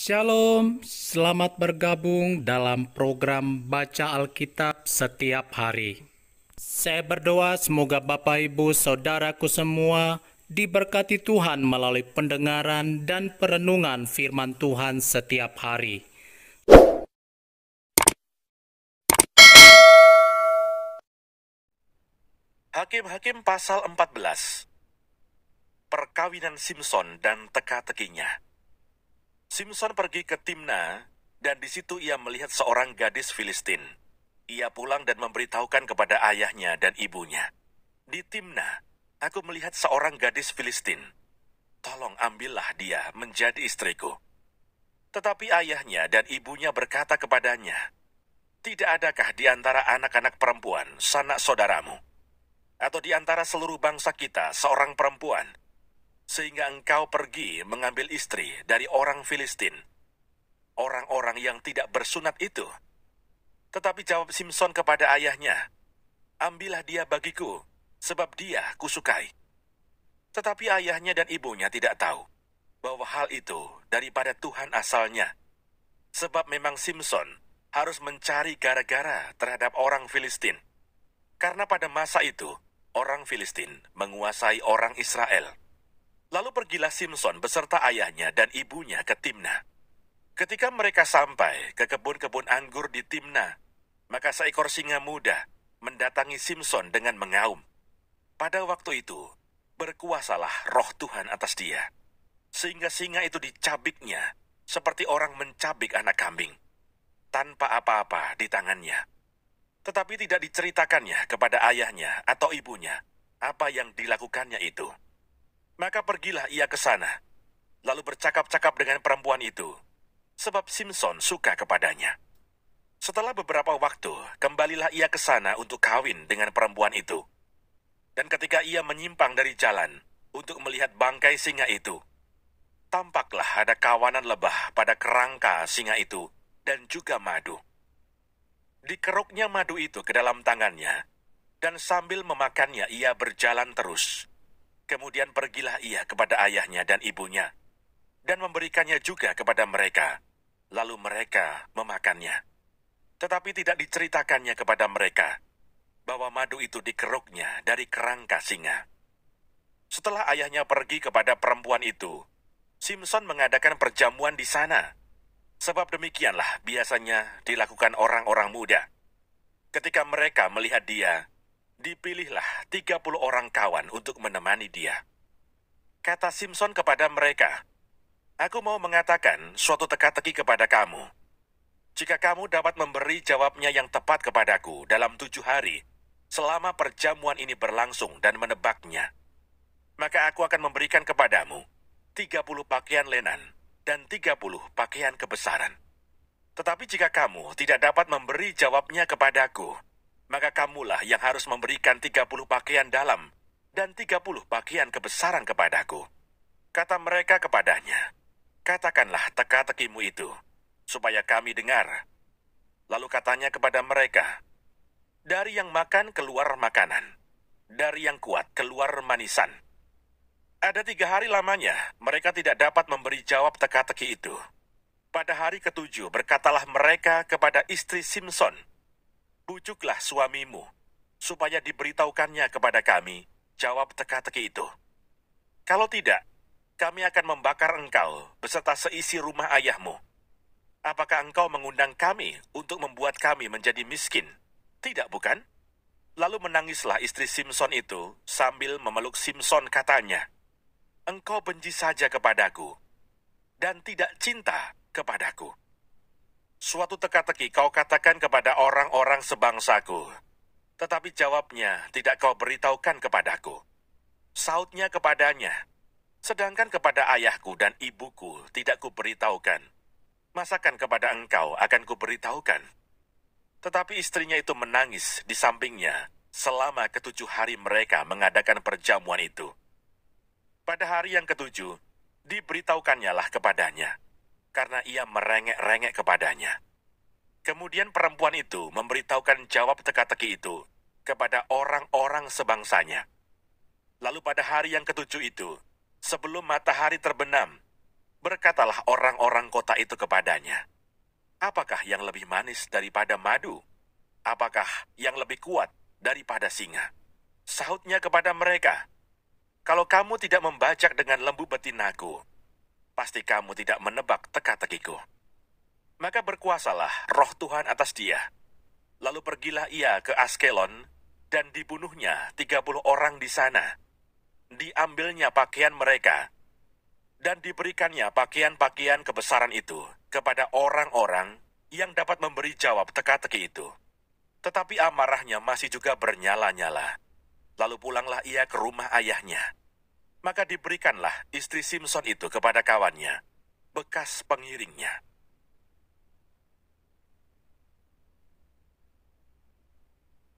Shalom, selamat bergabung dalam program Baca Alkitab setiap hari. Saya berdoa semoga Bapak Ibu Saudaraku semua diberkati Tuhan melalui pendengaran dan perenungan firman Tuhan setiap hari. Hakim-hakim pasal 14 Perkawinan Simpson dan teka-tekinya Simpson pergi ke Timna dan di situ ia melihat seorang gadis Filistin. Ia pulang dan memberitahukan kepada ayahnya dan ibunya. Di Timna, aku melihat seorang gadis Filistin. Tolong ambillah dia menjadi istriku. Tetapi ayahnya dan ibunya berkata kepadanya, Tidak adakah di antara anak-anak perempuan, sanak saudaramu, atau di antara seluruh bangsa kita, seorang perempuan sehingga engkau pergi mengambil istri dari orang Filistin, orang-orang yang tidak bersunat itu. Tetapi jawab Simpson kepada ayahnya, Ambillah dia bagiku, sebab dia kusukai. Tetapi ayahnya dan ibunya tidak tahu bahwa hal itu daripada Tuhan asalnya. Sebab memang Simpson harus mencari gara-gara terhadap orang Filistin. Karena pada masa itu, orang Filistin menguasai orang Israel. Lalu pergilah Simpson beserta ayahnya dan ibunya ke Timna. Ketika mereka sampai ke kebun-kebun anggur di Timna, maka seekor singa muda mendatangi Simpson dengan mengaum. Pada waktu itu, berkuasalah roh Tuhan atas dia. Sehingga singa itu dicabiknya seperti orang mencabik anak kambing. Tanpa apa-apa di tangannya. Tetapi tidak diceritakannya kepada ayahnya atau ibunya apa yang dilakukannya itu. Maka pergilah ia ke sana, lalu bercakap-cakap dengan perempuan itu, sebab Simpson suka kepadanya. Setelah beberapa waktu, kembalilah ia ke sana untuk kawin dengan perempuan itu. Dan ketika ia menyimpang dari jalan untuk melihat bangkai singa itu, tampaklah ada kawanan lebah pada kerangka singa itu dan juga madu. Dikeruknya madu itu ke dalam tangannya, dan sambil memakannya ia berjalan terus. Kemudian pergilah ia kepada ayahnya dan ibunya, dan memberikannya juga kepada mereka. Lalu mereka memakannya. Tetapi tidak diceritakannya kepada mereka bahwa madu itu dikeruknya dari kerangka singa. Setelah ayahnya pergi kepada perempuan itu, Simpson mengadakan perjamuan di sana. Sebab demikianlah biasanya dilakukan orang-orang muda. Ketika mereka melihat dia, Dipilihlah 30 orang kawan untuk menemani dia. Kata Simpson kepada mereka, Aku mau mengatakan suatu teka-teki kepada kamu. Jika kamu dapat memberi jawabnya yang tepat kepadaku dalam tujuh hari, selama perjamuan ini berlangsung dan menebaknya, maka aku akan memberikan kepadamu 30 pakaian lenan dan 30 pakaian kebesaran. Tetapi jika kamu tidak dapat memberi jawabnya kepadaku, maka kamulah yang harus memberikan tiga puluh pakaian dalam dan tiga puluh pakaian kebesaran kepadaku. Kata mereka kepadanya, Katakanlah teka-tekimu itu, supaya kami dengar. Lalu katanya kepada mereka, Dari yang makan keluar makanan, dari yang kuat keluar manisan. Ada tiga hari lamanya, mereka tidak dapat memberi jawab teka-teki itu. Pada hari ketujuh berkatalah mereka kepada istri Simpson, Bujuklah suamimu, supaya diberitahukannya kepada kami, jawab teka-teki itu. Kalau tidak, kami akan membakar engkau beserta seisi rumah ayahmu. Apakah engkau mengundang kami untuk membuat kami menjadi miskin? Tidak, bukan? Lalu menangislah istri Simpson itu sambil memeluk Simpson katanya, Engkau benci saja kepadaku dan tidak cinta kepadaku. Suatu teka-teki kau katakan kepada orang-orang sebangsaku. Tetapi jawabnya tidak kau beritahukan kepadaku. Sautnya kepadanya. Sedangkan kepada ayahku dan ibuku tidak kuberitahukan. Masakan kepada engkau akan kuberitahukan. Tetapi istrinya itu menangis di sampingnya selama ketujuh hari mereka mengadakan perjamuan itu. Pada hari yang ketujuh, diberitahukannya lah kepadanya karena ia merengek-rengek kepadanya. Kemudian perempuan itu memberitahukan jawab teka-teki itu kepada orang-orang sebangsanya. Lalu pada hari yang ketujuh itu, sebelum matahari terbenam, berkatalah orang-orang kota itu kepadanya, Apakah yang lebih manis daripada madu? Apakah yang lebih kuat daripada singa? Sahutnya kepada mereka, Kalau kamu tidak membajak dengan lembu betinaku, pasti kamu tidak menebak teka-tekiku. Maka berkuasalah roh Tuhan atas dia. Lalu pergilah ia ke Askelon, dan dibunuhnya tiga puluh orang di sana. Diambilnya pakaian mereka, dan diberikannya pakaian-pakaian kebesaran itu kepada orang-orang yang dapat memberi jawab teka-teki itu. Tetapi amarahnya masih juga bernyala-nyala. Lalu pulanglah ia ke rumah ayahnya. Maka diberikanlah istri Simpson itu kepada kawannya, bekas pengiringnya.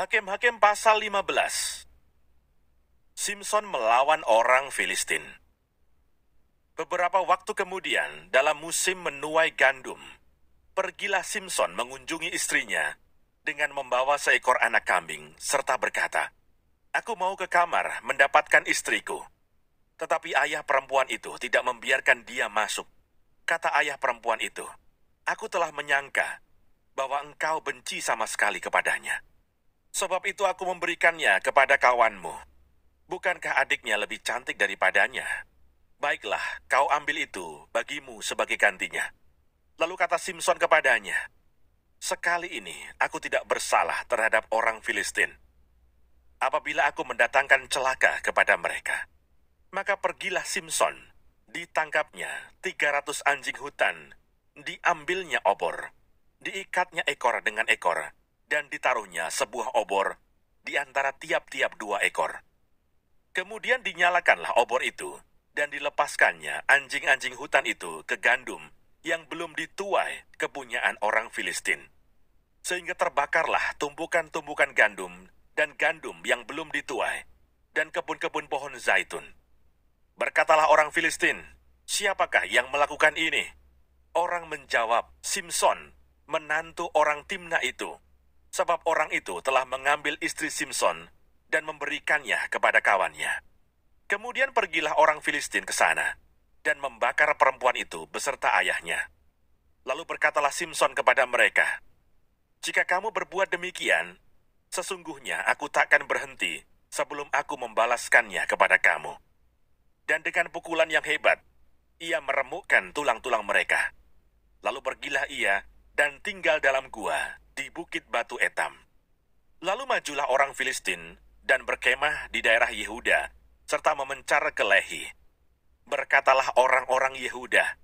Hakim-hakim pasal 15 Simpson melawan orang Filistin. Beberapa waktu kemudian, dalam musim menuai gandum, pergilah Simpson mengunjungi istrinya dengan membawa seekor anak kambing serta berkata, Aku mau ke kamar mendapatkan istriku. Tetapi ayah perempuan itu tidak membiarkan dia masuk. Kata ayah perempuan itu, Aku telah menyangka bahwa engkau benci sama sekali kepadanya. Sebab itu aku memberikannya kepada kawanmu. Bukankah adiknya lebih cantik daripadanya? Baiklah, kau ambil itu bagimu sebagai gantinya. Lalu kata Simpson kepadanya, Sekali ini aku tidak bersalah terhadap orang Filistin. Apabila aku mendatangkan celaka kepada mereka.' Maka pergilah Simpson. Ditangkapnya 300 anjing hutan. Diambilnya obor. Diikatnya ekor dengan ekor. Dan ditaruhnya sebuah obor di antara tiap-tiap dua ekor. Kemudian dinyalakanlah obor itu, dan dilepaskannya anjing-anjing hutan itu ke gandum yang belum dituai kepunyaan orang Filistin. Sehingga terbakarlah tumbukan-tumbukan gandum dan gandum yang belum dituai, dan kebun-kebun pohon zaitun. Berkatalah orang Filistin, siapakah yang melakukan ini? Orang menjawab, Simpson, menantu orang Timna itu. Sebab orang itu telah mengambil istri Simpson dan memberikannya kepada kawannya. Kemudian pergilah orang Filistin ke sana dan membakar perempuan itu beserta ayahnya. Lalu berkatalah Simpson kepada mereka, Jika kamu berbuat demikian, sesungguhnya aku takkan berhenti sebelum aku membalaskannya kepada kamu dan dengan pukulan yang hebat, ia meremukkan tulang-tulang mereka. Lalu pergilah ia dan tinggal dalam gua di Bukit Batu Etam. Lalu majulah orang Filistin dan berkemah di daerah Yehuda, serta memencar ke Lehi. Berkatalah orang-orang Yehuda,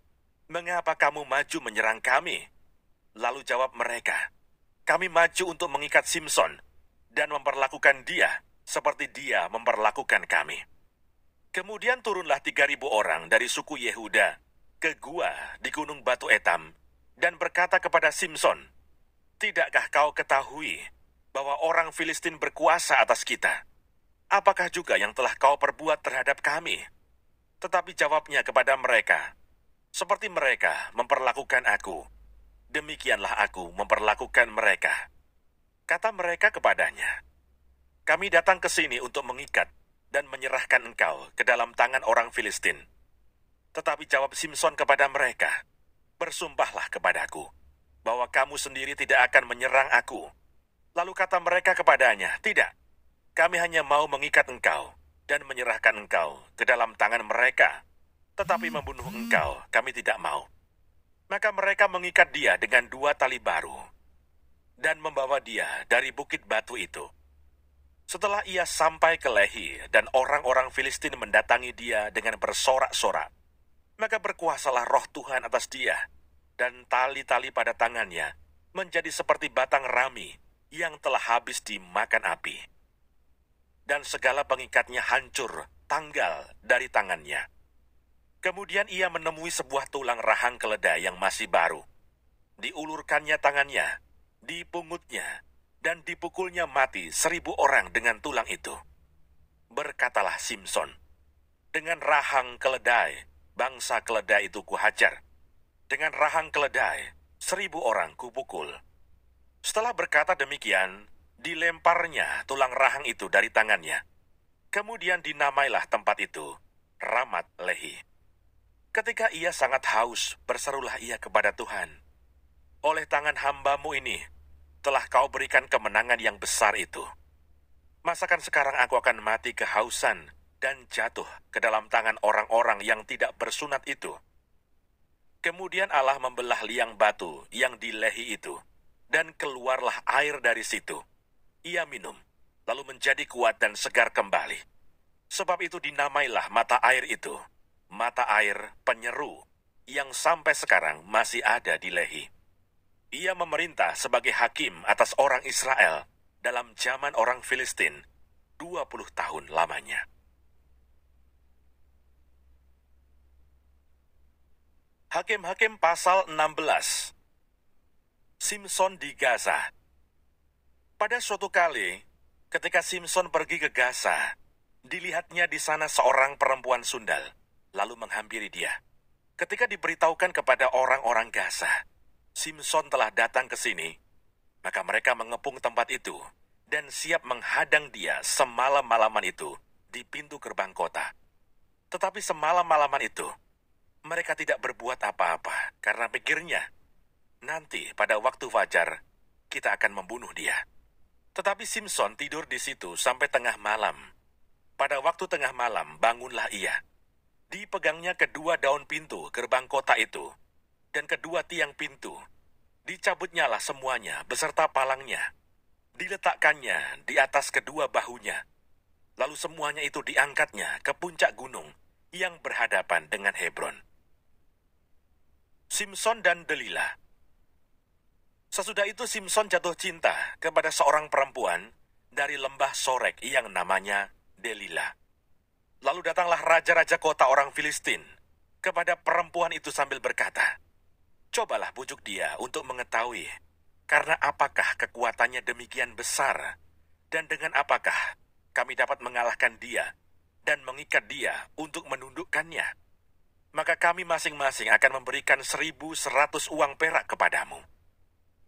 Mengapa kamu maju menyerang kami? Lalu jawab mereka, Kami maju untuk mengikat Simpson dan memperlakukan dia seperti dia memperlakukan kami. Kemudian turunlah tiga ribu orang dari suku Yehuda ke gua di gunung Batu Etam dan berkata kepada Simpson, Tidakkah kau ketahui bahwa orang Filistin berkuasa atas kita? Apakah juga yang telah kau perbuat terhadap kami? Tetapi jawabnya kepada mereka, Seperti mereka memperlakukan aku, demikianlah aku memperlakukan mereka. Kata mereka kepadanya, Kami datang ke sini untuk mengikat dan menyerahkan engkau ke dalam tangan orang Filistin. Tetapi jawab Simpson kepada mereka, Bersumpahlah kepadaku, bahwa kamu sendiri tidak akan menyerang aku. Lalu kata mereka kepadanya, Tidak, kami hanya mau mengikat engkau dan menyerahkan engkau ke dalam tangan mereka. Tetapi membunuh engkau kami tidak mau. Maka mereka mengikat dia dengan dua tali baru dan membawa dia dari bukit batu itu. Setelah ia sampai ke Lehi dan orang-orang Filistin mendatangi dia dengan bersorak-sorak, maka berkuasalah roh Tuhan atas dia, dan tali-tali pada tangannya menjadi seperti batang rami yang telah habis dimakan api. Dan segala pengikatnya hancur, tanggal dari tangannya. Kemudian ia menemui sebuah tulang rahang keledai yang masih baru. Diulurkannya tangannya, dipungutnya, dan dipukulnya mati seribu orang dengan tulang itu. Berkatalah Simpson, dengan rahang keledai, bangsa keledai itu kuhajar. Dengan rahang keledai, seribu orang kupukul. Setelah berkata demikian, dilemparnya tulang rahang itu dari tangannya. Kemudian dinamailah tempat itu, Ramat Lehi. Ketika ia sangat haus, berserulah ia kepada Tuhan. Oleh tangan hambamu ini, telah kau berikan kemenangan yang besar itu. Masakan sekarang aku akan mati kehausan dan jatuh ke dalam tangan orang-orang yang tidak bersunat itu. Kemudian Allah membelah liang batu yang di lehi itu, dan keluarlah air dari situ. Ia minum, lalu menjadi kuat dan segar kembali. Sebab itu dinamailah mata air itu, mata air penyeru yang sampai sekarang masih ada di Lehi. Ia memerintah sebagai hakim atas orang Israel dalam zaman orang Filistin 20 tahun lamanya. Hakim-hakim pasal 16 Simpson di Gaza Pada suatu kali, ketika Simpson pergi ke Gaza, dilihatnya di sana seorang perempuan sundal, lalu menghampiri dia. Ketika diberitahukan kepada orang-orang Gaza, Simpson telah datang ke sini, maka mereka mengepung tempat itu dan siap menghadang dia semalam-malaman itu di pintu gerbang kota. Tetapi semalam-malaman itu, mereka tidak berbuat apa-apa karena pikirnya, nanti pada waktu fajar, kita akan membunuh dia. Tetapi Simpson tidur di situ sampai tengah malam. Pada waktu tengah malam, bangunlah ia. Dipegangnya kedua daun pintu gerbang kota itu, dan kedua tiang pintu. Dicabutnyalah semuanya beserta palangnya. Diletakkannya di atas kedua bahunya. Lalu semuanya itu diangkatnya ke puncak gunung yang berhadapan dengan Hebron. Simpson dan Delilah Sesudah itu Simpson jatuh cinta kepada seorang perempuan dari lembah Sorek yang namanya Delilah. Lalu datanglah raja-raja kota orang Filistin kepada perempuan itu sambil berkata, cobalah bujuk dia untuk mengetahui karena apakah kekuatannya demikian besar dan dengan apakah kami dapat mengalahkan dia dan mengikat dia untuk menundukkannya. Maka kami masing-masing akan memberikan seribu seratus uang perak kepadamu.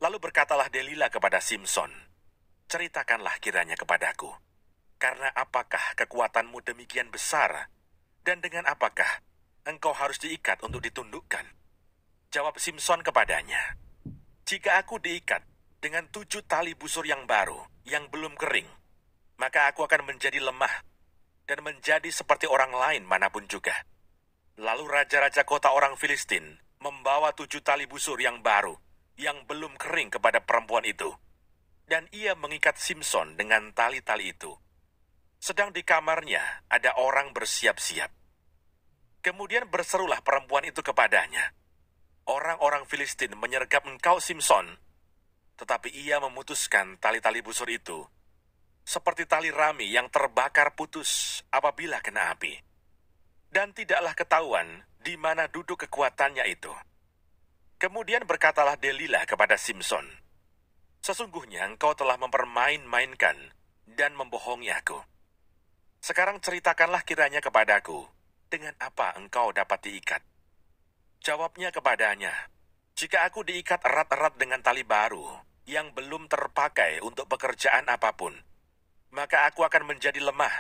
Lalu berkatalah Delila kepada Simpson, ceritakanlah kiranya kepadaku, karena apakah kekuatanmu demikian besar, dan dengan apakah engkau harus diikat untuk ditundukkan?' Jawab Simpson kepadanya. Jika aku diikat dengan tujuh tali busur yang baru, yang belum kering, maka aku akan menjadi lemah dan menjadi seperti orang lain manapun juga. Lalu raja-raja kota orang Filistin membawa tujuh tali busur yang baru, yang belum kering kepada perempuan itu. Dan ia mengikat Simpson dengan tali-tali itu. Sedang di kamarnya ada orang bersiap-siap. Kemudian berserulah perempuan itu kepadanya orang-orang Filistin menyergap engkau Simpson, tetapi ia memutuskan tali-tali busur itu, seperti tali rami yang terbakar putus apabila kena api. Dan tidaklah ketahuan di mana duduk kekuatannya itu. Kemudian berkatalah Delilah kepada Simpson, Sesungguhnya engkau telah mempermain-mainkan dan membohongi aku. Sekarang ceritakanlah kiranya kepadaku, dengan apa engkau dapat diikat. Jawabnya kepadanya, jika aku diikat erat-erat dengan tali baru yang belum terpakai untuk pekerjaan apapun, maka aku akan menjadi lemah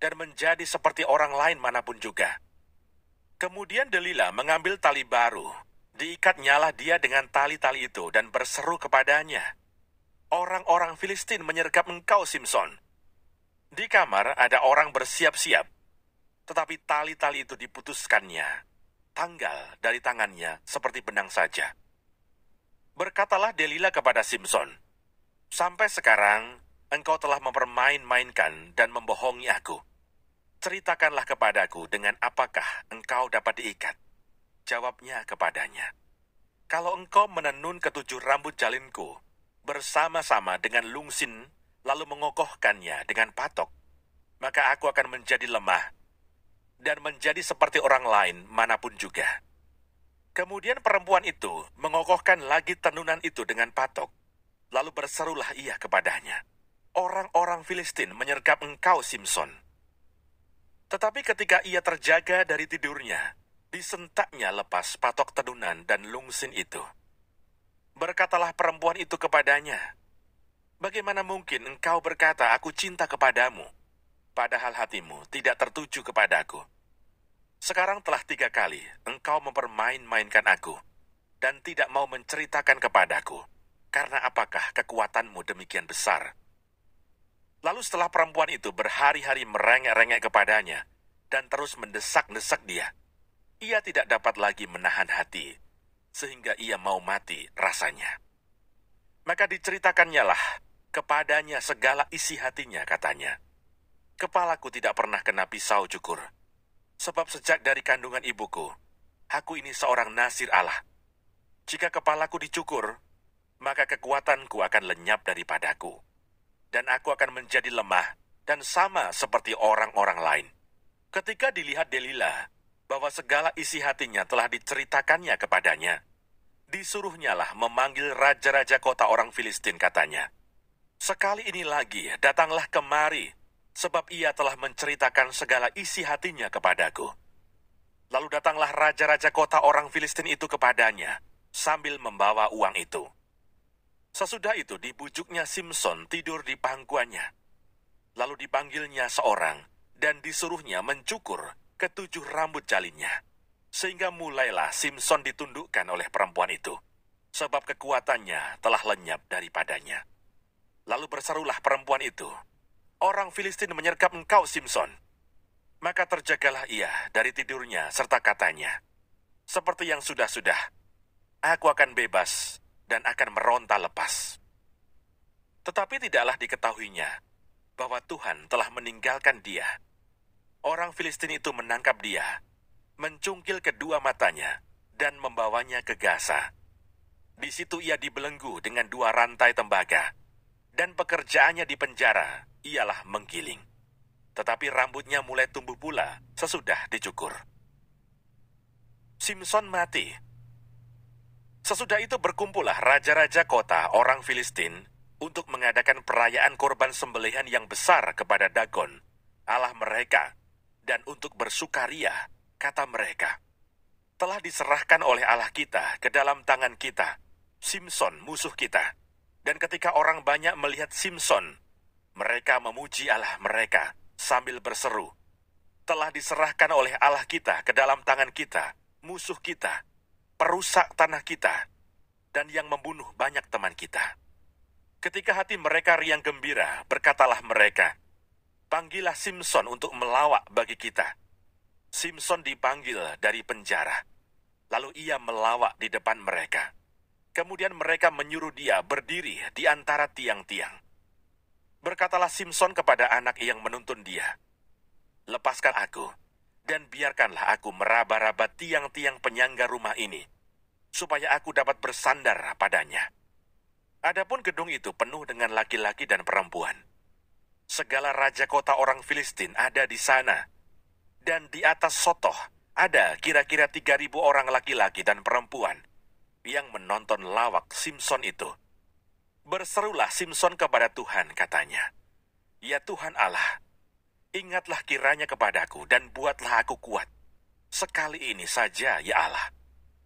dan menjadi seperti orang lain manapun juga. Kemudian Delila mengambil tali baru, diikat diikatnyalah dia dengan tali-tali itu dan berseru kepadanya, Orang-orang Filistin menyergap engkau, Simpson. Di kamar ada orang bersiap-siap, tetapi tali-tali itu diputuskannya tanggal dari tangannya seperti benang saja. Berkatalah Delila kepada Simpson, Sampai sekarang, engkau telah mempermain-mainkan dan membohongi aku. Ceritakanlah kepadaku dengan apakah engkau dapat diikat. Jawabnya kepadanya, Kalau engkau menenun ketujuh rambut jalinku bersama-sama dengan lungsin, lalu mengokohkannya dengan patok, maka aku akan menjadi lemah dan menjadi seperti orang lain manapun juga. Kemudian perempuan itu mengokohkan lagi tenunan itu dengan patok. Lalu berserulah ia kepadanya. Orang-orang Filistin menyergap engkau, Simpson. Tetapi ketika ia terjaga dari tidurnya, disentaknya lepas patok tenunan dan lungsin itu. Berkatalah perempuan itu kepadanya, Bagaimana mungkin engkau berkata, aku cinta kepadamu, padahal hatimu tidak tertuju kepadaku. Sekarang telah tiga kali engkau mempermain-mainkan aku, dan tidak mau menceritakan kepadaku, karena apakah kekuatanmu demikian besar? Lalu setelah perempuan itu berhari-hari merengek-rengek kepadanya, dan terus mendesak-desak dia, ia tidak dapat lagi menahan hati, sehingga ia mau mati rasanya. Maka diceritakannya lah kepadanya segala isi hatinya, katanya kepalaku tidak pernah kena pisau cukur. Sebab sejak dari kandungan ibuku, aku ini seorang nasir Allah. Jika kepalaku dicukur, maka kekuatanku akan lenyap daripadaku. Dan aku akan menjadi lemah dan sama seperti orang-orang lain. Ketika dilihat Delila bahwa segala isi hatinya telah diceritakannya kepadanya, disuruhnyalah memanggil raja-raja kota orang Filistin katanya. Sekali ini lagi datanglah kemari sebab ia telah menceritakan segala isi hatinya kepadaku. Lalu datanglah raja-raja kota orang Filistin itu kepadanya, sambil membawa uang itu. Sesudah itu dibujuknya Simpson tidur di pangkuannya. Lalu dipanggilnya seorang, dan disuruhnya mencukur ketujuh rambut jalinnya. Sehingga mulailah Simpson ditundukkan oleh perempuan itu, sebab kekuatannya telah lenyap daripadanya. Lalu berserulah perempuan itu, orang Filistin menyergap engkau, Simpson. Maka terjagalah ia dari tidurnya serta katanya, Seperti yang sudah-sudah, aku akan bebas dan akan meronta lepas. Tetapi tidaklah diketahuinya bahwa Tuhan telah meninggalkan dia. Orang Filistin itu menangkap dia, mencungkil kedua matanya, dan membawanya ke Gaza. Di situ ia dibelenggu dengan dua rantai tembaga, dan pekerjaannya di penjara ialah menggiling. Tetapi rambutnya mulai tumbuh pula sesudah dicukur. Simpson mati. Sesudah itu berkumpullah raja-raja kota orang Filistin untuk mengadakan perayaan korban sembelihan yang besar kepada Dagon, Allah mereka, dan untuk bersukaria, kata mereka. Telah diserahkan oleh Allah kita ke dalam tangan kita, Simpson musuh kita. Dan ketika orang banyak melihat Simpson, mereka memuji Allah mereka sambil berseru, "Telah diserahkan oleh Allah kita ke dalam tangan kita, musuh kita, perusak tanah kita, dan yang membunuh banyak teman kita." Ketika hati mereka riang gembira, berkatalah mereka, "Panggillah Simpson untuk melawak bagi kita." Simpson dipanggil dari penjara, lalu ia melawak di depan mereka. Kemudian mereka menyuruh dia berdiri di antara tiang-tiang. Berkatalah Simpson kepada anak yang menuntun dia, Lepaskan aku, dan biarkanlah aku meraba-raba tiang-tiang penyangga rumah ini, supaya aku dapat bersandar padanya. Adapun gedung itu penuh dengan laki-laki dan perempuan. Segala raja kota orang Filistin ada di sana, dan di atas sotoh ada kira-kira tiga ribu orang laki-laki dan perempuan yang menonton lawak Simpson itu. Berserulah Simpson kepada Tuhan, katanya. Ya Tuhan Allah, ingatlah kiranya kepadaku dan buatlah aku kuat. Sekali ini saja, ya Allah.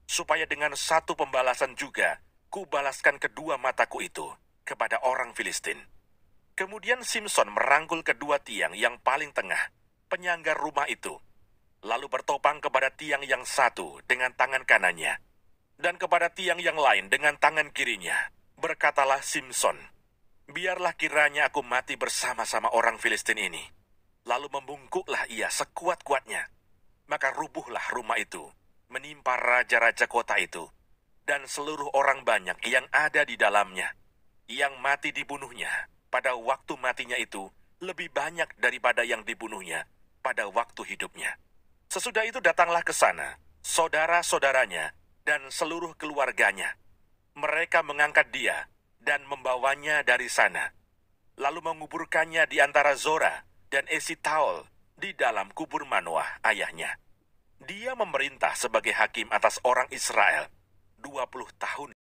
Supaya dengan satu pembalasan juga, ku balaskan kedua mataku itu kepada orang Filistin. Kemudian Simpson merangkul kedua tiang yang paling tengah, penyangga rumah itu, lalu bertopang kepada tiang yang satu dengan tangan kanannya, dan kepada tiang yang lain dengan tangan kirinya Berkatalah Simpson, biarlah kiranya aku mati bersama-sama orang Filistin ini. Lalu membungkuklah ia sekuat-kuatnya. Maka rubuhlah rumah itu, menimpa raja-raja kota itu, dan seluruh orang banyak yang ada di dalamnya, yang mati dibunuhnya. Pada waktu matinya itu, lebih banyak daripada yang dibunuhnya pada waktu hidupnya. Sesudah itu datanglah ke sana, saudara-saudaranya, dan seluruh keluarganya, mereka mengangkat dia dan membawanya dari sana, lalu menguburkannya di antara Zora dan Esitaol di dalam kubur Manoah ayahnya. Dia memerintah sebagai hakim atas orang Israel 20 tahun.